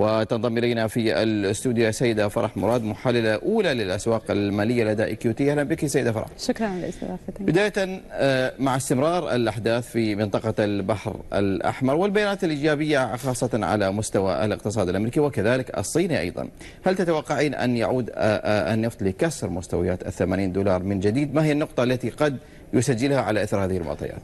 وتنضم الينا في الاستوديو سيده فرح مراد محلله اولى للاسواق الماليه لدى اي كيو تي اهلا بك سيده فرح شكرا على استضافتك بدايه آه، مع استمرار الاحداث في منطقه البحر الاحمر والبيانات الايجابيه خاصه على مستوى الاقتصاد الامريكي وكذلك الصيني ايضا هل تتوقعين ان يعود النفط آه، آه، لكسر مستويات ال 80 دولار من جديد ما هي النقطه التي قد يسجلها على اثر هذه المعطيات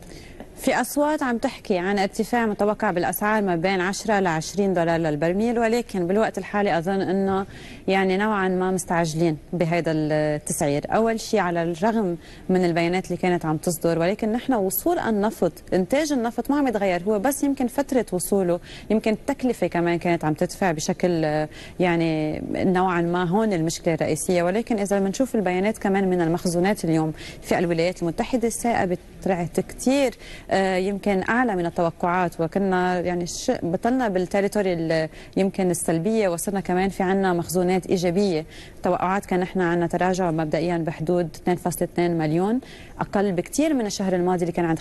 في أصوات عم تحكي عن ارتفاع متوقع بالأسعار ما بين 10 ل 20 دولار للبرميل ولكن بالوقت الحالي أظن أنه يعني نوعا ما مستعجلين بهذا التسعير أول شيء على الرغم من البيانات اللي كانت عم تصدر ولكن نحن وصول النفط إنتاج النفط ما عم يتغير هو بس يمكن فترة وصوله يمكن التكلفة كمان كانت عم تدفع بشكل يعني نوعا ما هون المشكلة الرئيسية ولكن إذا بنشوف البيانات كمان من المخزونات اليوم في الولايات المتحدة السائبة طلعت كثير آه، يمكن اعلى من التوقعات وكنا يعني بطلنا بالتريتوري يمكن السلبيه وصرنا كمان في عنا مخزونات ايجابيه توقعات كان احنا عنا تراجع مبدئيا بحدود 2.2 مليون اقل بكثير من الشهر الماضي اللي كان عند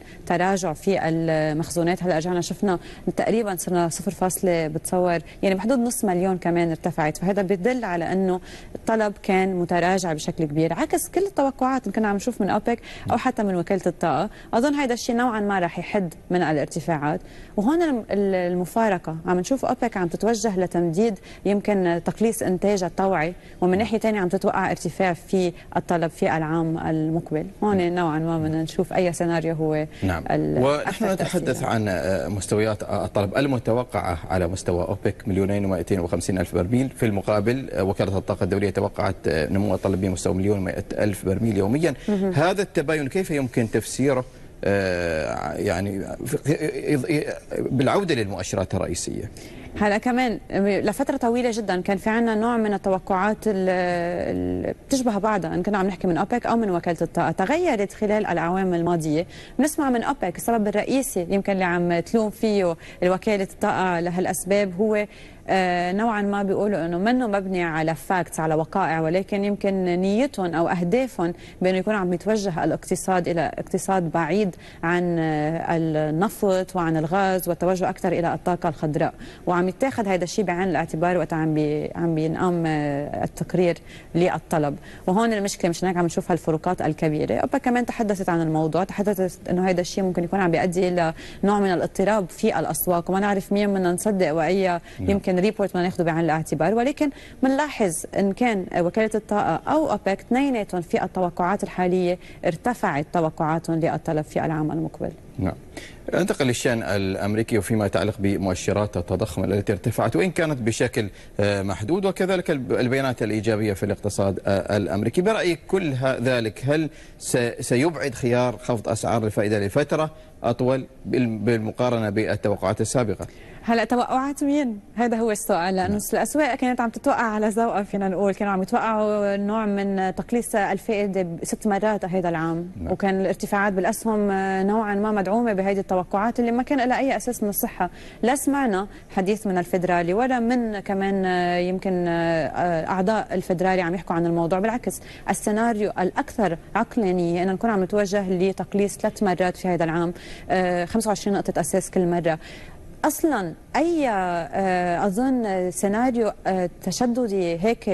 5.2 تراجع في المخزونات هلا رجعنا شفنا تقريبا صرنا 0. بتصور يعني بحدود نص مليون كمان ارتفعت فهذا بدل على انه الطلب كان متراجع بشكل كبير عكس كل التوقعات اللي كنا عم نشوف من اوبك او حتى حتى من وكاله الطاقه اظن هذا الشيء نوعا ما راح يحد من الارتفاعات وهون المفارقه عم نشوف اوبك عم تتوجه لتمديد يمكن تقليص انتاجها الطوعي ومن ناحيه ثانيه عم تتوقع ارتفاع في الطلب في العام المقبل هون نعم. نوعا ما بدنا نشوف اي سيناريو هو نعم ونحن نتحدث عن مستويات الطلب المتوقعه على مستوى اوبك مليونين و250 الف برميل في المقابل وكاله الطاقه الدوليه توقعت نمو الطلب بمستوى مليون و100 الف برميل يوميا هذا التباين كيف يمكن تفسيره آه، يعني بالعودة للمؤشرات الرئيسية هلا كمان لفترة طويلة جدا كان في عنا نوع من التوقعات اللي بتشبه بعضها إن كنا عم نحكي من أوبك أو من وكالة الطاقة تغيرت خلال الأعوام الماضية بنسمع من أوبك السبب الرئيسي يمكن اللي عم تلوم فيه وكالة الطاقة لهالأسباب هو آه، نوعا ما بيقولوا انه منه مبني على فاكتس على وقائع ولكن يمكن نيتهم او اهدافهم بانه يكون عم يتوجه الاقتصاد الى اقتصاد بعيد عن آه، النفط وعن الغاز والتوجه اكثر الى الطاقه الخضراء وعم يتاخذ هذا الشيء بعين الاعتبار وقت عم عم بينقام آه، التقرير للطلب وهون المشكله مش هناك عم نشوف هالفروقات الكبيره اوبا كمان تحدثت عن الموضوع تحدثت انه هذا الشيء ممكن يكون عم بيؤدي الى نوع من الاضطراب في الاسواق وما نعرف مين بدنا نصدق واي نعم. يمكن ريبورت ما ناخذه بعين الاعتبار ولكن بنلاحظ ان كان وكاله الطاقه او اوبك اثنيناتهم في التوقعات الحاليه ارتفعت توقعاتهم للطلب في العام المقبل. نعم. انتقل للشان الامريكي وفيما يتعلق بمؤشرات التضخم التي ارتفعت وان كانت بشكل آه، محدود وكذلك البيانات الايجابيه في الاقتصاد آه، الامريكي، برايك كل ذلك هل سيبعد خيار خفض اسعار الفائده لفتره اطول بالمقارنه بالتوقعات السابقه؟ هلا توقعات مين؟ هذا هو السؤال لانه نعم. الاسواق كانت عم تتوقع على ذوقها فينا نقول كانوا عم يتوقعوا نوع من تقليص الفائده ست مرات هذا العام نعم. وكان الارتفاعات بالاسهم نوعا ما مدعومه بهذه التوقعات اللي ما كان لها اي اساس من الصحه، لا سمعنا حديث من الفدرالي ولا من كمان يمكن اعضاء الفدرالي عم يحكوا عن الموضوع، بالعكس السيناريو الاكثر عقلانيه ان نكون عم نتوجه لتقليص ثلاث مرات في هذا العام 25 آه، نقطه اساس كل مره. اصلا اي آه، اظن سيناريو آه، تشددي هيك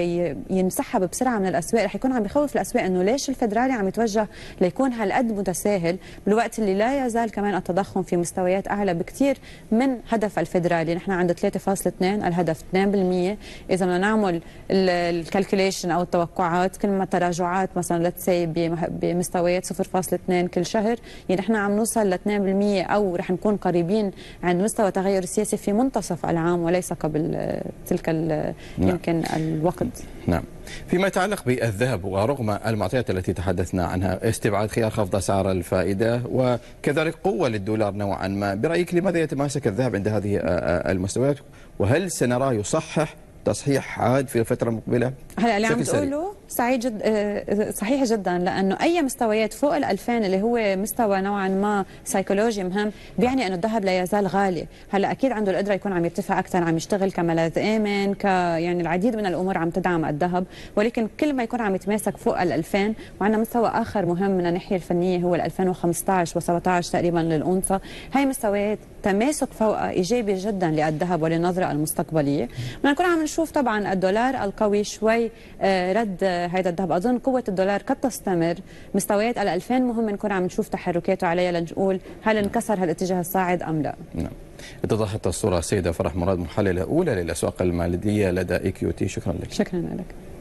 ينسحب بسرعه من الاسواق رح يكون عم بخوف الاسواق انه ليش الفدرالي عم يتوجه ليكون هالقد متساهل بالوقت اللي لا يزال كمان التضخم في مستويات اعلى بكثير من هدف الفدرالي نحن عند 3.2 الهدف 2% اذا بدنا نعمل الكالكوليشن او التوقعات كل ما تراجعات مثلا لتسي بمستويات 0.2 كل شهر يعني نحن عم نوصل ل 2% او رح نكون قريبين عند مستوى التغير السياسي في منتصف العام وليس قبل تلك نعم. يمكن الوقت نعم فيما يتعلق بالذهب ورغم المعطيات التي تحدثنا عنها استبعاد خيار خفض اسعار الفائده وكذلك قوه للدولار نوعا ما برايك لماذا يتماسك الذهب عند هذه آه، آه، المستويات وهل سنراه يصحح تصحيح عاد في الفتره المقبله هلا اللي عم تقوله سعيد جد آه، آه، صحيح جدا لانه اي مستويات فوق ال 2000 اللي هو مستوى نوعا ما سيكولوجي مهم بيعني انه الذهب لا يزال غالي، هلا اكيد عنده القدره يكون عم يرتفع اكثر عم يشتغل كملاذ امن ك يعني العديد من الامور عم تدعم الذهب ولكن كل ما يكون عم يتماسك فوق ال 2000 وعندنا مستوى اخر مهم من الناحيه الفنيه هو ال 2015 و17 تقريبا للانثى، هي مستويات تماسك فوقها ايجابي جدا للذهب وللنظره المستقبليه، بدنا نكون عم نشوف طبعا الدولار القوي شوي آه، رد هذا الذهب اظن قوه الدولار قد تستمر مستويات ال 2000 مهم نكون عم نشوف تحركاته عليها لنقول هل انكسر هالاتجاه الصاعد ام لا نعم اتضحت الصوره سيده فرح مراد محلله اولى للاسواق الماليه لدى اي كيو تي شكرا لك شكرا لك